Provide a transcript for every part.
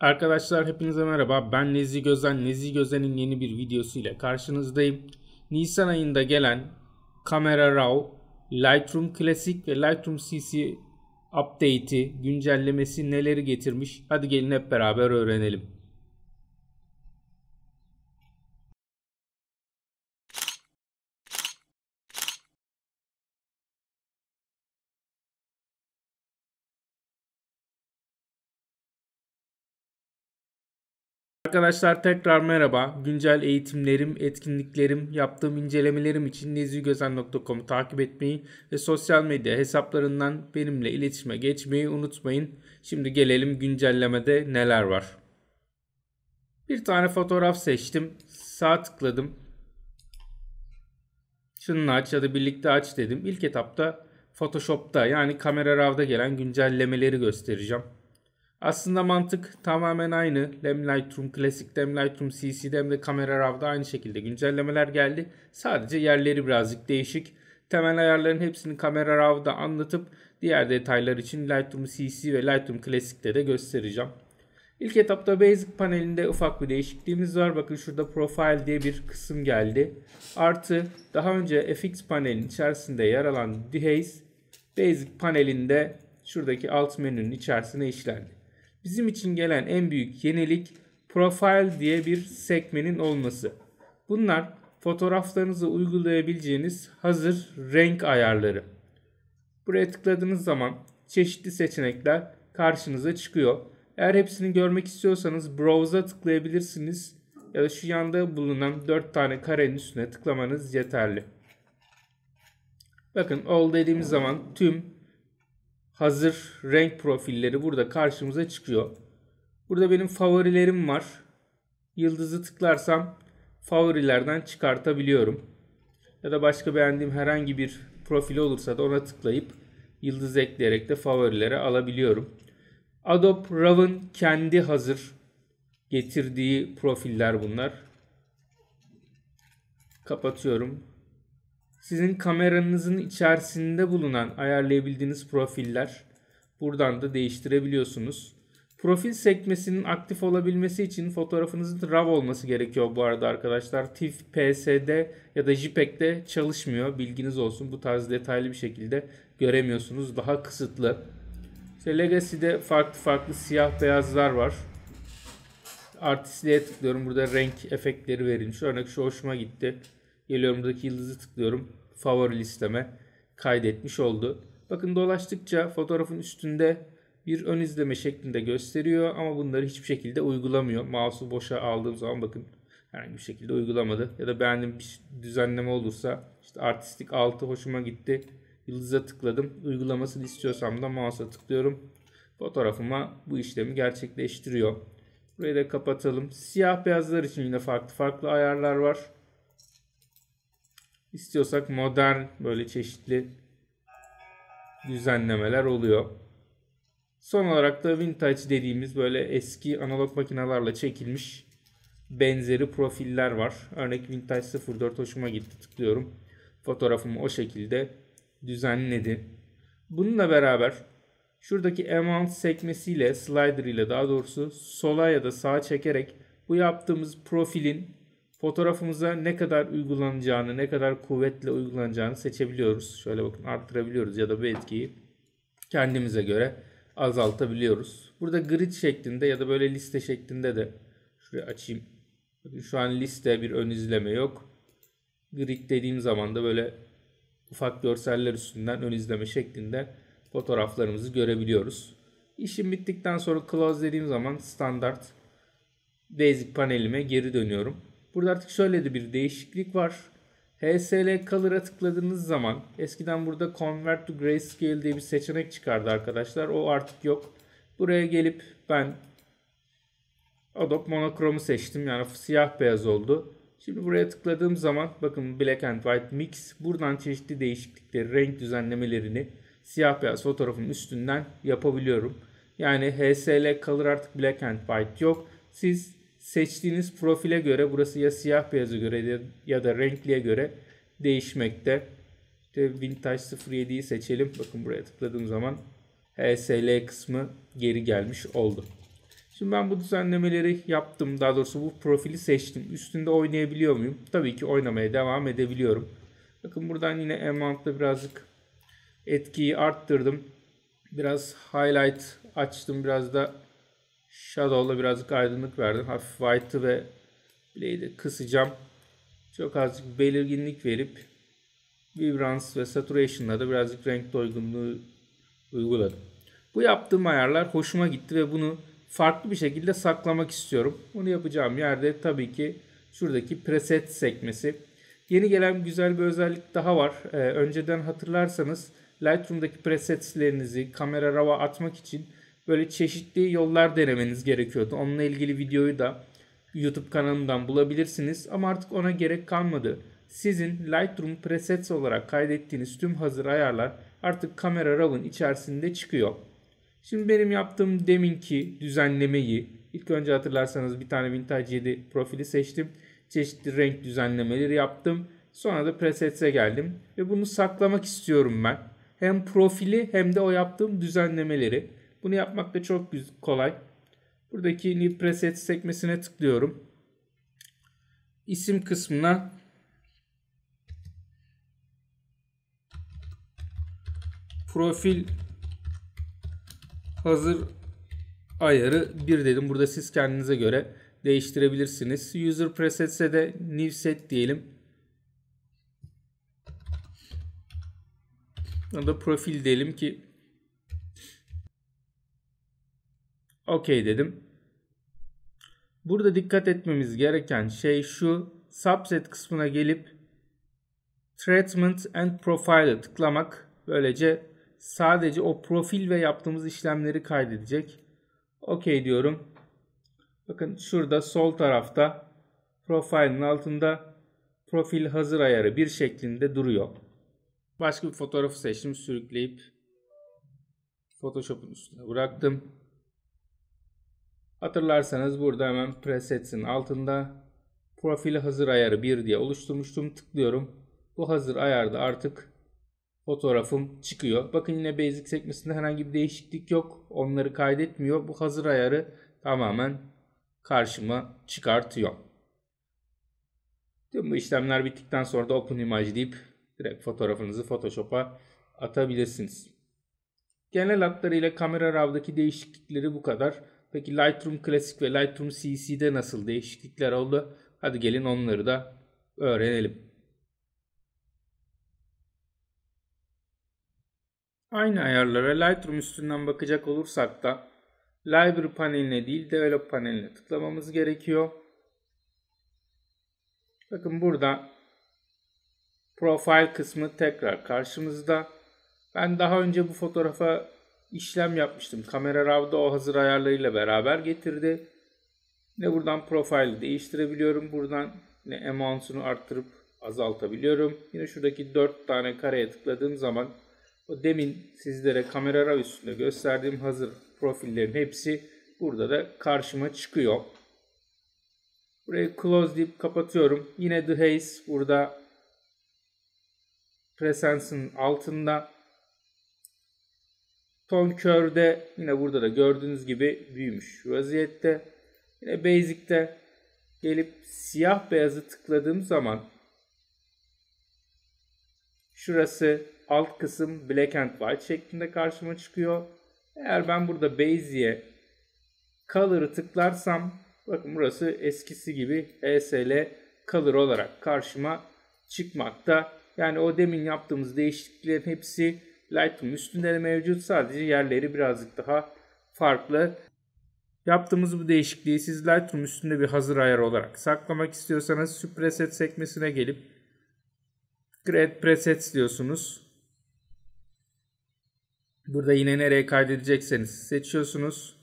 Arkadaşlar hepinize merhaba. Ben Nezi Gözen. Nezi Gözen'in yeni bir videosuyla karşınızdayım. Nisan ayında gelen Camera Raw, Lightroom Classic ve Lightroom CC update'i, güncellemesi neleri getirmiş? Hadi gelin hep beraber öğrenelim. Arkadaşlar tekrar merhaba. Güncel eğitimlerim, etkinliklerim, yaptığım incelemelerim için nezihgözen.com'u takip etmeyi ve sosyal medya hesaplarından benimle iletişime geçmeyi unutmayın. Şimdi gelelim güncellemede neler var. Bir tane fotoğraf seçtim. Sağ tıkladım. Şununla aç ya da birlikte aç dedim. İlk etapta Photoshop'ta yani kamera RAW'da gelen güncellemeleri göstereceğim. Aslında mantık tamamen aynı. Dem Lightroom Classic, Dem Lightroom CC, Dem de Camera Raw'da aynı şekilde güncellemeler geldi. Sadece yerleri birazcık değişik. Temel ayarların hepsini Camera Raw'da anlatıp diğer detaylar için Lightroom CC ve Lightroom Classic'te de göstereceğim. İlk etapta Basic panelinde ufak bir değişikliğimiz var. Bakın şurada Profile diye bir kısım geldi. Artı daha önce FX panelin içerisinde yer alan Dehaze Basic panelinde şuradaki alt menünün içerisine işlendi. Bizim için gelen en büyük yenilik profile diye bir sekmenin olması. Bunlar fotoğraflarınızı uygulayabileceğiniz hazır renk ayarları. Buraya tıkladığınız zaman çeşitli seçenekler karşınıza çıkıyor. Eğer hepsini görmek istiyorsanız browse'a tıklayabilirsiniz ya da şu yanda bulunan 4 tane karenin üstüne tıklamanız yeterli. Bakın all dediğimiz zaman tüm hazır renk profilleri burada karşımıza çıkıyor. Burada benim favorilerim var. Yıldızı tıklarsam favorilerden çıkartabiliyorum. Ya da başka beğendiğim herhangi bir profil olursa da ona tıklayıp yıldız ekleyerek de favorilere alabiliyorum. Adobe Raw'ın kendi hazır getirdiği profiller bunlar. Kapatıyorum sizin kameranızın içerisinde bulunan ayarlayabildiğiniz profiller buradan da değiştirebiliyorsunuz. Profil sekmesinin aktif olabilmesi için fotoğrafınızın RAW olması gerekiyor bu arada arkadaşlar. TIFF, PSD ya da JPEG'de çalışmıyor. Bilginiz olsun. Bu tarz detaylı bir şekilde göremiyorsunuz. Daha kısıtlı. İşte Legacy'de farklı farklı siyah beyazlar var. Artistliğe tıklıyorum. Burada renk efektleri verilmiş. Örnek şu hoşuma gitti. Geliyorum buradaki yıldızı tıklıyorum. Favori listeme kaydetmiş oldu. Bakın dolaştıkça fotoğrafın üstünde bir ön izleme şeklinde gösteriyor ama bunları hiçbir şekilde uygulamıyor. Mouse'u boşa aldığım zaman bakın herhangi bir şekilde uygulamadı. Ya da beğendiğim bir düzenleme olursa işte artistik altı hoşuma gitti. Yıldıza tıkladım. Uygulamasını istiyorsam da mouse'a tıklıyorum. Fotoğrafıma bu işlemi gerçekleştiriyor. Burayı da kapatalım. Siyah beyazlar için yine farklı farklı ayarlar var. İstiyorsak modern böyle çeşitli düzenlemeler oluyor. Son olarak da vintage dediğimiz böyle eski analog makinalarla çekilmiş benzeri profiller var. Örnek vintage 04 hoşuma gitti tıklıyorum. Fotoğrafımı o şekilde düzenledi. Bununla beraber şuradaki amount sekmesiyle slider ile daha doğrusu sola ya da sağa çekerek bu yaptığımız profilin fotoğrafımıza ne kadar uygulanacağını, ne kadar kuvvetle uygulanacağını seçebiliyoruz. Şöyle bakın arttırabiliyoruz ya da bu etkiyi kendimize göre azaltabiliyoruz. Burada grid şeklinde ya da böyle liste şeklinde de şuraya açayım. Bakın şu an liste bir ön izleme yok. Grid dediğim zaman da böyle ufak görseller üstünden ön izleme şeklinde fotoğraflarımızı görebiliyoruz. İşim bittikten sonra close dediğim zaman standart basic panelime geri dönüyorum. Burada artık şöyle de bir değişiklik var. HSL Color'a tıkladığınız zaman eskiden burada Convert to Grayscale diye bir seçenek çıkardı arkadaşlar. O artık yok. Buraya gelip ben Adobe Monochrome'u seçtim. Yani siyah beyaz oldu. Şimdi buraya tıkladığım zaman bakın Black and White Mix buradan çeşitli değişiklikleri, renk düzenlemelerini siyah beyaz fotoğrafın üstünden yapabiliyorum. Yani HSL Color artık Black and White yok. Siz seçtiğiniz profile göre burası ya siyah beyaza göre ya da renkliye göre değişmekte. İşte Vintage 07'yi seçelim. Bakın buraya tıkladığım zaman HSL kısmı geri gelmiş oldu. Şimdi ben bu düzenlemeleri yaptım. Daha doğrusu bu profili seçtim. Üstünde oynayabiliyor muyum? Tabii ki oynamaya devam edebiliyorum. Bakın buradan yine amount'ta birazcık etkiyi arttırdım. Biraz highlight açtım. Biraz da Shadow'la birazcık aydınlık verdim. Hafif white'ı ve blade'i kısacağım. Çok azıcık belirginlik verip Vibrance ve Saturation'la da birazcık renk doygunluğu uyguladım. Bu yaptığım ayarlar hoşuma gitti ve bunu farklı bir şekilde saklamak istiyorum. Bunu yapacağım yerde tabii ki şuradaki preset sekmesi. Yeni gelen güzel bir özellik daha var. Ee, önceden hatırlarsanız Lightroom'daki presetlerinizi kamera RAW'a atmak için böyle çeşitli yollar denemeniz gerekiyordu. Onunla ilgili videoyu da YouTube kanalımdan bulabilirsiniz ama artık ona gerek kalmadı. Sizin Lightroom presets olarak kaydettiğiniz tüm hazır ayarlar artık kamera RAW'ın içerisinde çıkıyor. Şimdi benim yaptığım deminki düzenlemeyi ilk önce hatırlarsanız bir tane Vintage 7 profili seçtim. Çeşitli renk düzenlemeleri yaptım. Sonra da presets'e geldim ve bunu saklamak istiyorum ben. Hem profili hem de o yaptığım düzenlemeleri. Bunu yapmak da çok kolay. Buradaki New preset sekmesine tıklıyorum. İsim kısmına profil hazır ayarı 1 dedim. Burada siz kendinize göre değiştirebilirsiniz. User presets'e de new set diyelim. Ya da profil diyelim ki Okey dedim. Burada dikkat etmemiz gereken şey şu. Subset kısmına gelip Treatment and Profile'ı tıklamak. Böylece sadece o profil ve yaptığımız işlemleri kaydedecek. Okey diyorum. Bakın şurada sol tarafta profilin altında profil hazır ayarı bir şeklinde duruyor. Başka bir fotoğrafı seçtim sürükleyip Photoshop'un üstüne bıraktım. Hatırlarsanız burada hemen presets'in altında profil hazır ayarı 1 diye oluşturmuştum. Tıklıyorum. Bu hazır ayarda artık fotoğrafım çıkıyor. Bakın yine basic sekmesinde herhangi bir değişiklik yok. Onları kaydetmiyor. Bu hazır ayarı tamamen karşıma çıkartıyor. Tüm bu işlemler bittikten sonra da Open Image deyip direkt fotoğrafınızı Photoshop'a atabilirsiniz. Genel hatlarıyla kamera RAW'daki değişiklikleri bu kadar. Peki Lightroom Classic ve Lightroom CC'de nasıl değişiklikler oldu? Hadi gelin onları da öğrenelim. Aynı ayarlara Lightroom üstünden bakacak olursak da Library paneline değil Develop paneline tıklamamız gerekiyor. Bakın burada Profile kısmı tekrar karşımızda. Ben daha önce bu fotoğrafa işlem yapmıştım. Kamera RAW'da o hazır ayarlarıyla beraber getirdi. Ne buradan profili değiştirebiliyorum. Buradan ne amount'unu arttırıp azaltabiliyorum. Yine şuradaki 4 tane kareye tıkladığım zaman o demin sizlere kamera RAW üstünde gösterdiğim hazır profillerin hepsi burada da karşıma çıkıyor. Burayı close deyip kapatıyorum. Yine The Haze burada Presence'ın altında de yine burada da gördüğünüz gibi büyümüş vaziyette. Yine Basic'te gelip siyah beyazı tıkladığım zaman şurası alt kısım black and white şeklinde karşıma çıkıyor. Eğer ben burada Basic'e color'ı tıklarsam bakın burası eskisi gibi ESL color olarak karşıma çıkmakta. Yani o demin yaptığımız değişikliklerin hepsi Lightroom üstünde de mevcut sadece yerleri birazcık daha farklı. Yaptığımız bu değişikliği siz Lightroom üstünde bir hazır ayar olarak saklamak istiyorsanız preset sekmesine gelip Create Presets diyorsunuz. Burada yine nereye kaydedecekseniz seçiyorsunuz.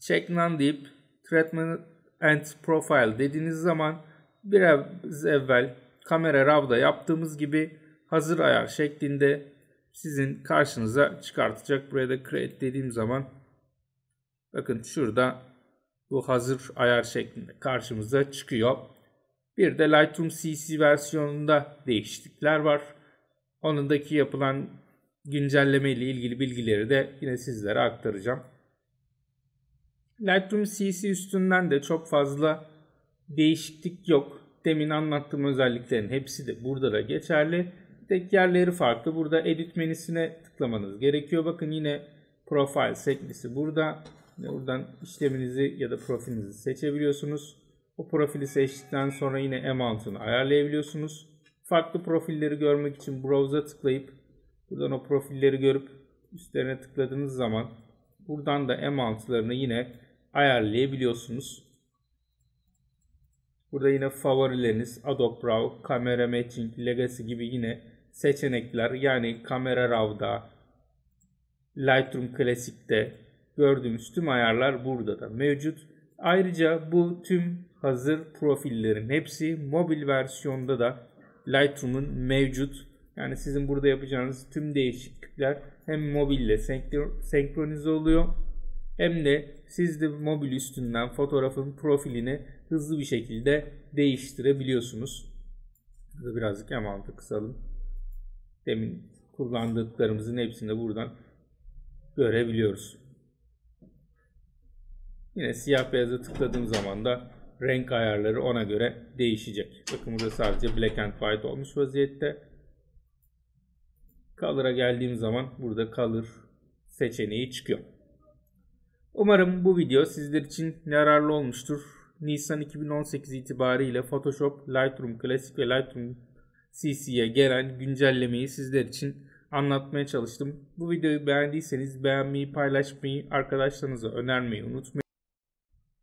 Check None deyip Treatment and Profile dediğiniz zaman biraz evvel kamera RAW'da yaptığımız gibi hazır ayar şeklinde sizin karşınıza çıkartacak. Buraya da create dediğim zaman bakın şurada bu hazır ayar şeklinde karşımıza çıkıyor. Bir de Lightroom CC versiyonunda değişiklikler var. Onundaki yapılan güncelleme ile ilgili bilgileri de yine sizlere aktaracağım. Lightroom CC üstünden de çok fazla değişiklik yok. Demin anlattığım özelliklerin hepsi de burada da geçerli tek yerleri farklı. Burada edit menüsüne tıklamanız gerekiyor. Bakın yine Profil sekmesi burada. Buradan işleminizi ya da profilinizi seçebiliyorsunuz. O profili seçtikten sonra yine amount'unu ayarlayabiliyorsunuz. Farklı profilleri görmek için browse'a tıklayıp buradan o profilleri görüp üstlerine tıkladığınız zaman buradan da amount'larını yine ayarlayabiliyorsunuz. Burada yine favorileriniz Adobe Raw, Camera Matching, Legacy gibi yine seçenekler yani kamera raw'da, Lightroom Classic'te gördüğümüz tüm ayarlar burada da mevcut. Ayrıca bu tüm hazır profillerin hepsi mobil versiyonda da Lightroom'un mevcut. Yani sizin burada yapacağınız tüm değişiklikler hem mobille senkronize oluyor hem de siz de mobil üstünden fotoğrafın profilini hızlı bir şekilde değiştirebiliyorsunuz. Birazcık hem kısalım. Demin kullandıklarımızın hepsini de buradan görebiliyoruz. Yine siyah beyaza tıkladığım zaman da renk ayarları ona göre değişecek. Bakın burada sadece black and white olmuş vaziyette. Color'a geldiğim zaman burada color seçeneği çıkıyor. Umarım bu video sizler için yararlı olmuştur. Nisan 2018 itibariyle Photoshop, Lightroom Classic ve Lightroom CC'ye gelen güncellemeyi sizler için anlatmaya çalıştım. Bu videoyu beğendiyseniz beğenmeyi, paylaşmayı, arkadaşlarınıza önermeyi unutmayın.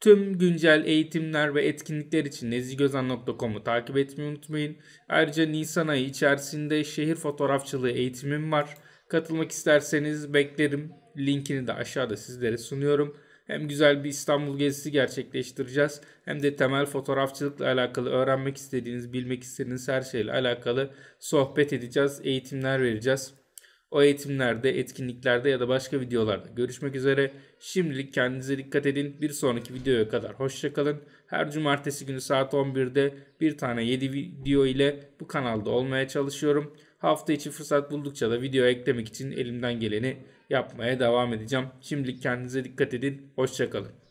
Tüm güncel eğitimler ve etkinlikler için nezigözan.com'u takip etmeyi unutmayın. Ayrıca Nisan ayı içerisinde şehir fotoğrafçılığı eğitimim var. Katılmak isterseniz beklerim. Linkini de aşağıda sizlere sunuyorum. Hem güzel bir İstanbul gezisi gerçekleştireceğiz hem de temel fotoğrafçılıkla alakalı öğrenmek istediğiniz, bilmek istediğiniz her şeyle alakalı sohbet edeceğiz, eğitimler vereceğiz. O eğitimlerde, etkinliklerde ya da başka videolarda görüşmek üzere. Şimdilik kendinize dikkat edin. Bir sonraki videoya kadar hoşçakalın. Her cumartesi günü saat 11'de bir tane 7 video ile bu kanalda olmaya çalışıyorum. Hafta içi fırsat buldukça da video eklemek için elimden geleni yapmaya devam edeceğim. Şimdilik kendinize dikkat edin. Hoşçakalın.